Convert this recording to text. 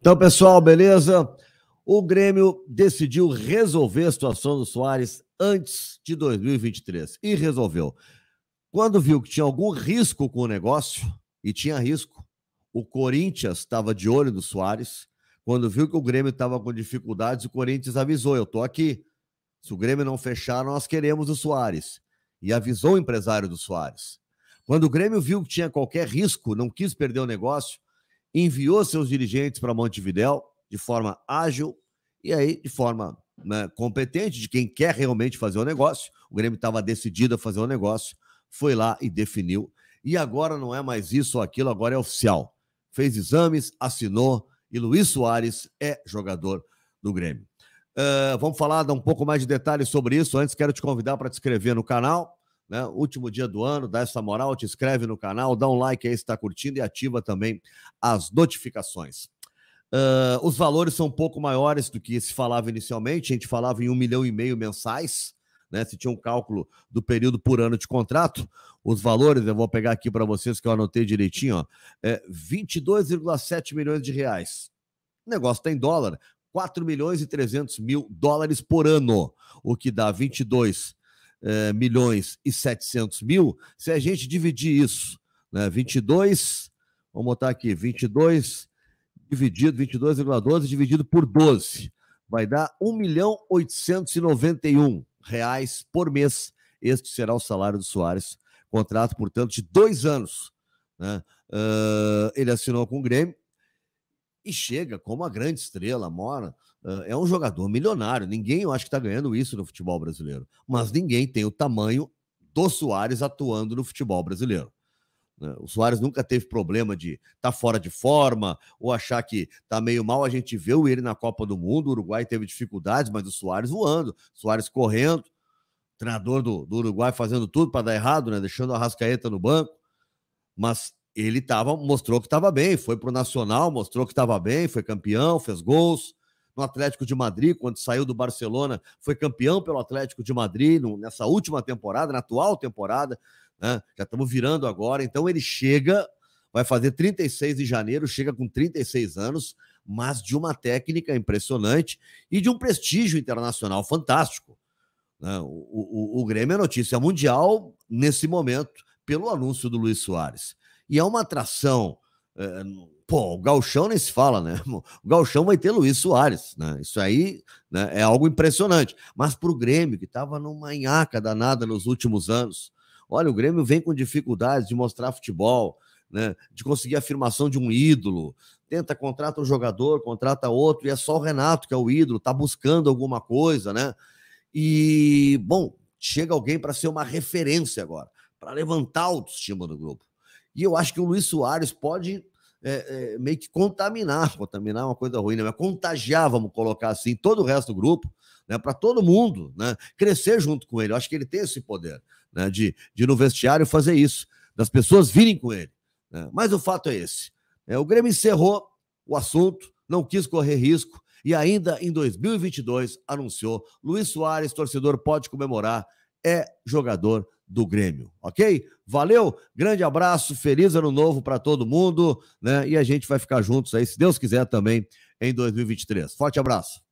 Então, pessoal, beleza? O Grêmio decidiu resolver a situação do Soares antes de 2023 e resolveu. Quando viu que tinha algum risco com o negócio, e tinha risco, o Corinthians estava de olho no Soares. Quando viu que o Grêmio estava com dificuldades, o Corinthians avisou: Eu estou aqui. Se o Grêmio não fechar, nós queremos o Soares. E avisou o empresário do Soares. Quando o Grêmio viu que tinha qualquer risco, não quis perder o negócio, enviou seus dirigentes para Montevidéu de forma ágil e aí de forma né, competente, de quem quer realmente fazer o negócio. O Grêmio estava decidido a fazer o negócio, foi lá e definiu. E agora não é mais isso ou aquilo, agora é oficial. Fez exames, assinou e Luiz Soares é jogador do Grêmio. Uh, vamos falar, um pouco mais de detalhes sobre isso. Antes, quero te convidar para te inscrever no canal, né? Último dia do ano, dá essa moral, te inscreve no canal, dá um like aí se está curtindo e ativa também as notificações. Uh, os valores são um pouco maiores do que se falava inicialmente, a gente falava em um milhão e meio mensais, né? Se tinha um cálculo do período por ano de contrato, os valores, eu vou pegar aqui para vocês que eu anotei direitinho, ó, é 22,7 milhões de reais. O negócio tem tá dólar, 4 milhões e 300 mil dólares por ano, o que dá 22 eh, milhões e 700 mil, se a gente dividir isso, né, 22, vamos botar aqui, 22 dividido, 22,12 dividido por 12, vai dar 1 milhão 891 reais por mês. Este será o salário do Soares. Contrato, portanto, de dois anos. Né? Uh, ele assinou com o Grêmio, e chega como a grande estrela, mora. É um jogador milionário. Ninguém, eu acho que está ganhando isso no futebol brasileiro. Mas ninguém tem o tamanho do Soares atuando no futebol brasileiro. Né? O Soares nunca teve problema de estar tá fora de forma ou achar que está meio mal. A gente viu ele na Copa do Mundo, o Uruguai teve dificuldades, mas o Soares voando, o Soares correndo, treinador do, do Uruguai fazendo tudo para dar errado, né? deixando a Rascaeta no banco. Mas ele tava, mostrou que estava bem, foi para o Nacional, mostrou que estava bem, foi campeão, fez gols. No Atlético de Madrid, quando saiu do Barcelona, foi campeão pelo Atlético de Madrid no, nessa última temporada, na atual temporada, né? já estamos virando agora. Então ele chega, vai fazer 36 de janeiro, chega com 36 anos, mas de uma técnica impressionante e de um prestígio internacional fantástico. Né? O, o, o Grêmio é notícia mundial nesse momento pelo anúncio do Luiz Soares. E é uma atração. É, pô, o Galchão nem se fala, né? O Galchão vai ter Luiz Soares, né? Isso aí né, é algo impressionante. Mas para o Grêmio, que estava numa nhaca danada nos últimos anos, olha, o Grêmio vem com dificuldades de mostrar futebol, né? De conseguir a afirmação de um ídolo. Tenta, contrata um jogador, contrata outro, e é só o Renato que é o ídolo, tá buscando alguma coisa, né? E, bom, chega alguém para ser uma referência agora, para levantar o autoestima do grupo. E eu acho que o Luiz Soares pode é, é, meio que contaminar, contaminar é uma coisa ruim, né? mas contagiar, vamos colocar assim, todo o resto do grupo, né? para todo mundo né? crescer junto com ele. Eu acho que ele tem esse poder né? de, de, no vestiário, fazer isso, das pessoas virem com ele. Né? Mas o fato é esse: é, o Grêmio encerrou o assunto, não quis correr risco e ainda em 2022 anunciou: Luiz Soares, torcedor, pode comemorar, é jogador do Grêmio, ok? Valeu, grande abraço, feliz ano novo para todo mundo, né? E a gente vai ficar juntos aí, se Deus quiser também, em 2023. Forte abraço.